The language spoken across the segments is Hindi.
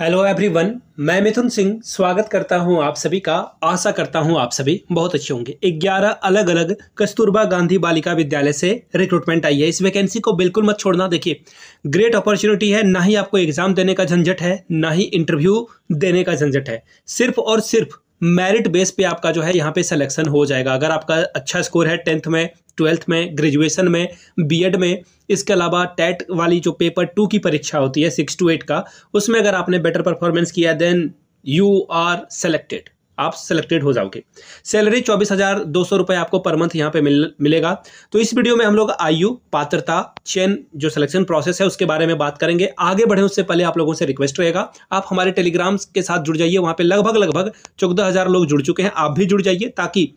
हेलो एवरीवन मैं मिथुन सिंह स्वागत करता हूं आप सभी का आशा करता हूं आप सभी बहुत अच्छे होंगे 11 अलग अलग कस्तूरबा गांधी बालिका विद्यालय से रिक्रूटमेंट आई है इस वैकेंसी को बिल्कुल मत छोड़ना देखिए ग्रेट अपॉर्चुनिटी है ना ही आपको एग्जाम देने का झंझट है ना ही इंटरव्यू देने का झंझट है सिर्फ और सिर्फ मेरिट बेस पे आपका जो है यहाँ पे सिलेक्शन हो जाएगा अगर आपका अच्छा स्कोर है टेंथ में ट्वेल्थ में ग्रेजुएशन में बीएड में इसके अलावा टेट e वाली जो पेपर टू की परीक्षा होती है सिक्स टू एट का उसमें अगर आपने बेटर परफॉर्मेंस किया देन यू आर सेलेक्टेड आप सेलेक्टेड हो जाओगे सैलरी चौबीस हजार दो सौ रुपए आपको पर मंथ यहाँ पे मिल मिलेगा तो इस वीडियो में हम लोग आयु पात्रता चयन जो सिलेक्शन प्रोसेस है उसके बारे में बात करेंगे आगे बढ़े उससे पहले आप लोगों से रिक्वेस्ट रहेगा आप हमारे टेलीग्राम के साथ जुड़ जाइए वहां पर लगभग लगभग चौदह लोग जुड़ चुके हैं आप भी जुड़ जाइए ताकि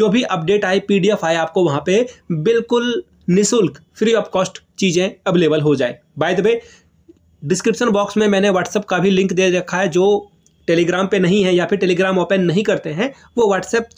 जो भी अपडेट आए पी आए आपको वहां पर बिल्कुल निःशुल्क फ्री ऑफ कॉस्ट चीज़ें अवेलेबल हो जाए by the way description box में मैंने व्हाट्सअप का भी लिंक दे रखा है जो टेलीग्राम पे नहीं है या फिर टेलीग्राम ओपन नहीं करते हैं वो व्हाट्सएप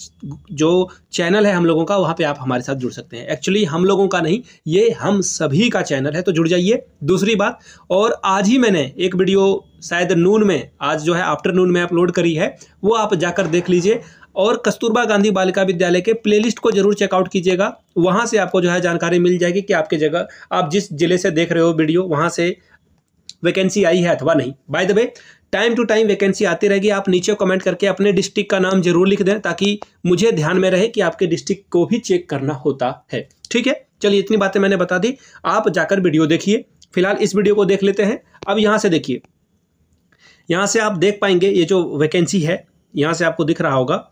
जो चैनल है हम लोगों का वहाँ पे आप हमारे साथ जुड़ सकते हैं एक्चुअली हम लोगों का नहीं ये हम सभी का चैनल है तो जुड़ जाइए दूसरी बात और आज ही मैंने एक वीडियो शायद नून में आज जो है आफ्टरनून में अपलोड करी है वो आप जाकर देख लीजिए और कस्तूरबा गांधी बालिका विद्यालय के प्लेलिस्ट को जरूर चेकआउट कीजिएगा वहाँ से आपको जो है जानकारी मिल जाएगी कि आपके जगह आप जिस जिले से देख रहे हो वीडियो वहाँ से वैकेंसी आई है अथवा नहीं by the way time to time vacancy आती रहेगी आप नीचे कमेंट करके अपने डिस्ट्रिक्ट का नाम जरूर लिख दें ताकि मुझे ध्यान में रहे कि आपके डिस्ट्रिक्ट को भी चेक करना होता है ठीक है चलिए इतनी बातें मैंने बता दी आप जाकर वीडियो देखिए फिलहाल इस वीडियो को देख लेते हैं अब यहाँ से देखिए यहाँ से आप देख पाएंगे ये जो वैकेंसी है यहाँ से आपको दिख रहा होगा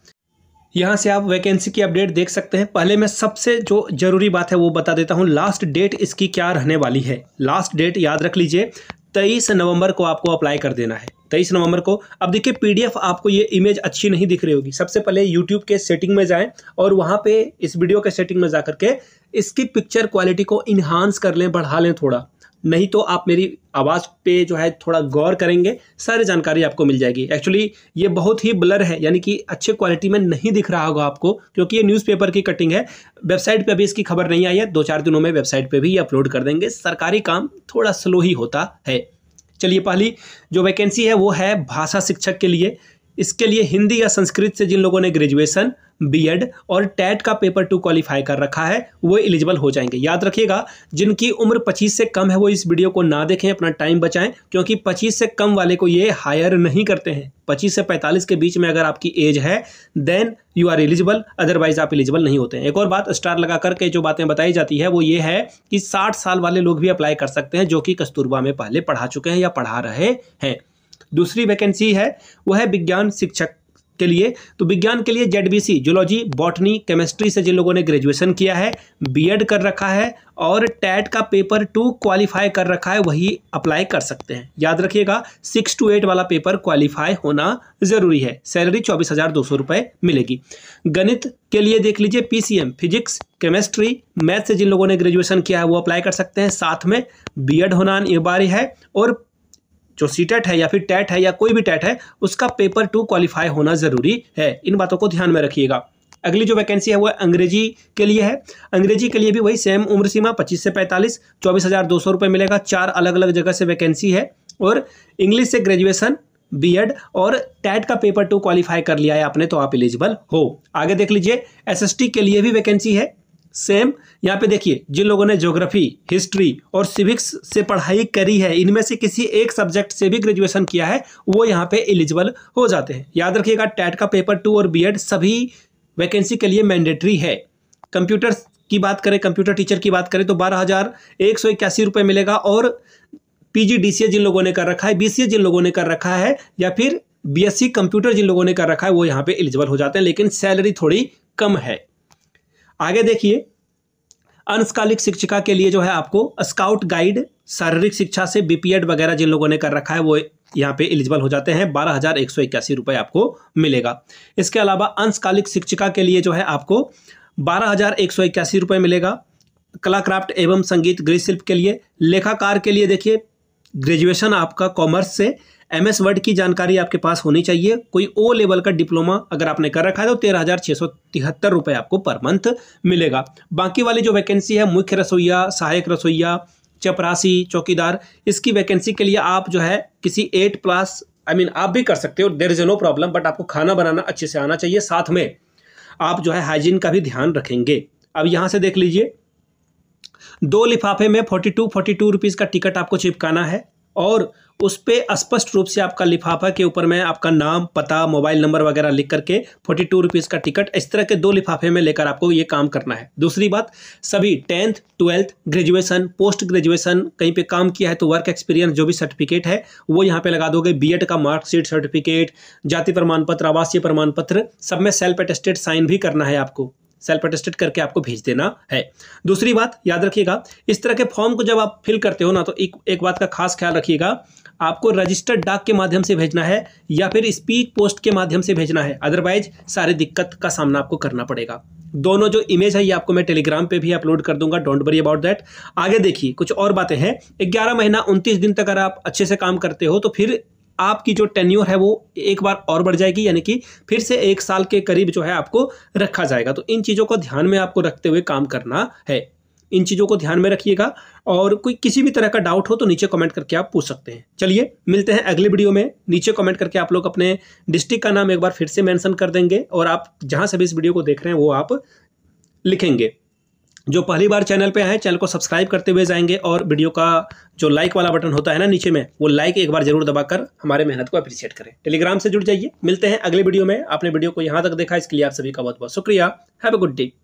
यहाँ से आप वैकेंसी की अपडेट देख सकते हैं पहले मैं सबसे जो जरूरी बात है वो बता देता हूँ लास्ट डेट इसकी क्या रहने वाली है लास्ट डेट याद रख लीजिए तेईस नवंबर को आपको अप्लाई कर देना है तेईस नवंबर को अब देखिए पीडीएफ आपको ये इमेज अच्छी नहीं दिख रही होगी सबसे पहले यूट्यूब के सेटिंग में जाएं और वहां पे इस वीडियो के सेटिंग में जा करके इसकी पिक्चर क्वालिटी को इन्हांस कर लें बढ़ा लें थोड़ा नहीं तो आप मेरी आवाज़ पे जो है थोड़ा गौर करेंगे सारी जानकारी आपको मिल जाएगी एक्चुअली ये बहुत ही ब्लर है यानी कि अच्छे क्वालिटी में नहीं दिख रहा होगा आपको क्योंकि ये न्यूज़पेपर की कटिंग है वेबसाइट पे अभी इसकी खबर नहीं आई है दो चार दिनों में वेबसाइट पे भी अपलोड कर देंगे सरकारी काम थोड़ा स्लो ही होता है चलिए पहली जो वैकेंसी है वो है भाषा शिक्षक के लिए इसके लिए हिंदी या संस्कृत से जिन लोगों ने ग्रेजुएशन बीएड और टैट का पेपर टू क्वालिफाई कर रखा है वो एलिजिबल हो जाएंगे याद रखिएगा जिनकी उम्र 25 से कम है वो इस वीडियो को ना देखें अपना टाइम बचाएं क्योंकि 25 से कम वाले को ये हायर नहीं करते हैं 25 से 45 के बीच में अगर आपकी एज है then you are eligible otherwise आप एलिजिबल नहीं होते हैं एक और बात स्टार लगा करके जो बातें बताई जाती है वो ये है कि साठ साल वाले लोग भी अप्लाई कर सकते हैं जो कि कस्तूरबा में पहले पढ़ा चुके हैं या पढ़ा रहे हैं दूसरी वैकेंसी है वह है विज्ञान शिक्षक के लिए तो विज्ञान के लिए Z B C zoology botany chemistry से जिन लोगों ने ग्रेजुएशन किया है बीएड कर रखा है और टैट का पेपर टू क्वालिफाई कर रखा है वही अप्लाई कर सकते हैं याद रखिएगा सिक्स टू एट वाला पेपर क्वालिफाई होना ज़रूरी है सैलरी चौबीस हज़ार दो सौ रुपये मिलेगी गणित के लिए देख लीजिए पीसीएम फिजिक्स केमिस्ट्री मैथ से जिन लोगों ने ग्रेजुएशन किया है वो अप्लाई कर सकते हैं साथ में बी होना अनिवार्य है और जो सी e है या फिर टैट e है या कोई भी टैट e है उसका पेपर टू क्वालिफाई होना ज़रूरी है इन बातों को ध्यान में रखिएगा अगली जो वैकेंसी है वह अंग्रेजी के लिए है अंग्रेजी के लिए भी वही सेम उम्र सीमा 25 से 45 चौबीस हज़ार दो सौ रुपये मिलेगा चार अलग अलग जगह से वैकेंसी है और इंग्लिश से ग्रेजुएशन बीएड और टैट का पेपर टू क्वालिफाई कर लिया है आपने तो आप एलिजिबल हो आगे देख लीजिए एसएसटी के लिए भी वैकेंसी है सेम यहाँ पे देखिए जिन लोगों ने ज्योग्राफी हिस्ट्री और सिविक्स से पढ़ाई करी है इनमें से किसी एक सब्जेक्ट से भी ग्रेजुएशन किया है वो यहाँ पे एलिजिबल हो जाते हैं याद रखिएगा टैट का पेपर टू और बीएड सभी वैकेंसी के लिए मैंडेटरी है कंप्यूटर की बात करें कंप्यूटर टीचर की बात करें तो बारह हज़ार एक सौ इक्यासी रुपये मिलेगा और पी जिन लोगों ने कर रखा है बी जिन लोगों ने कर रखा है या फिर बी कंप्यूटर जिन लोगों ने कर रखा है वो यहाँ पे एलिजिबल हो जाते हैं लेकिन सैलरी थोड़ी कम है आगे देखिए अंशकालिक शिक्षिका के लिए जो है आपको स्काउट गाइड शारीरिक शिक्षा से बीपीएड वगैरह जिन लोगों ने कर रखा है वो यहाँ पे एलिजिबल हो जाते हैं बारह हज़ार एक सौ इक्यासी रुपए आपको मिलेगा इसके अलावा अंशकालिक शिक्षिका के लिए जो है आपको बारह हज़ार एक सौ इक्यासी रुपए मिलेगा कला क्राफ्ट एवं संगीत गृह शिल्प के लिए लेखाकार के लिए देखिए ग्रेजुएशन आपका कॉमर्स से एम एस वर्ड की जानकारी आपके पास होनी चाहिए कोई ओ लेवल का डिप्लोमा अगर आपने कर रखा है तो तेरह हज़ार छः सौ तिहत्तर रुपये आपको पर मंथ मिलेगा बाकी वाली जो वैकेंसी है मुख्य रसोईया सहायक रसोईया चपरासी चौकीदार इसकी वैकेंसी के लिए आप जो है किसी एट प्लस आई मीन आप भी कर सकते हो there is no problem but आपको खाना बनाना अच्छे से आना चाहिए साथ में आप जो है हाइजीन का भी ध्यान रखेंगे अब यहाँ से देख लीजिए दो लिफाफे में forty two forty two rupees का टिकट आपको चिपकाना है और उस पर स्पष्ट रूप से आपका लिफाफा के ऊपर में आपका नाम पता मोबाइल नंबर वगैरह लिख करके फोर्टी टू रुपीज़ का टिकट इस तरह के दो लिफाफे में लेकर आपको ये काम करना है दूसरी बात सभी tenth twelfth graduation post graduation कहीं पे काम किया है तो वर्क एक्सपीरियंस जो भी सर्टिफिकेट है वो यहाँ पे लगा दोगे बी का मार्कशीट सर्टिफिकेट जाति प्रमाण पत्र आवासीय प्रमाण पत्र सब में सेल्फ अटेस्टेड साइन भी करना है आपको सेल्फ अटेस्टेड करके आपको भेज देना है दूसरी बात याद रखिएगा इस तरह के फॉर्म को जब आप फिल करते हो ना तो एक एक बात का खास ख्याल रखिएगा आपको रजिस्टर्ड डाक के माध्यम से भेजना है या फिर स्पीड पोस्ट के माध्यम से भेजना है अदरवाइज सारी दिक्कत का सामना आपको करना पड़ेगा दोनों जो इमेज है ये आपको मैं टेलीग्राम पे भी अपलोड कर दूंगा डोंट वरी अबाउट दैट आगे देखिए कुछ और बातें हैं 11 महीना 29 दिन तक अगर आप अच्छे से काम करते हो तो फिर आपकी जो टेन्यूर है वो एक बार और बढ़ जाएगी यानी कि फिर से एक साल के करीब जो है आपको रखा जाएगा तो इन चीज़ों को ध्यान में आपको रखते हुए काम करना है इन चीज़ों को ध्यान में रखिएगा और कोई किसी भी तरह का डाउट हो तो नीचे कमेंट करके आप पूछ सकते हैं चलिए मिलते हैं अगले वीडियो में नीचे कमेंट करके आप लोग अपने डिस्ट्रिक्ट का नाम एक बार फिर से मेंशन कर देंगे और आप जहां से भी इस वीडियो को देख रहे हैं वो आप लिखेंगे जो पहली बार चैनल पे आए चैनल को सब्सक्राइब करते हुए जाएंगे और वीडियो का जो लाइक वाला बटन होता है ना नीचे में वो लाइक एक बार जरूर दबाकर हमारे मेहनत को अप्रिशिएट करें टेलीग्राम से जुड़ जाइए मिलते हैं अगले वीडियो में आपने वीडियो को यहाँ तक देखा इसके लिए आप सभी का बहुत बहुत शुक्रिया हैव अ गुड डे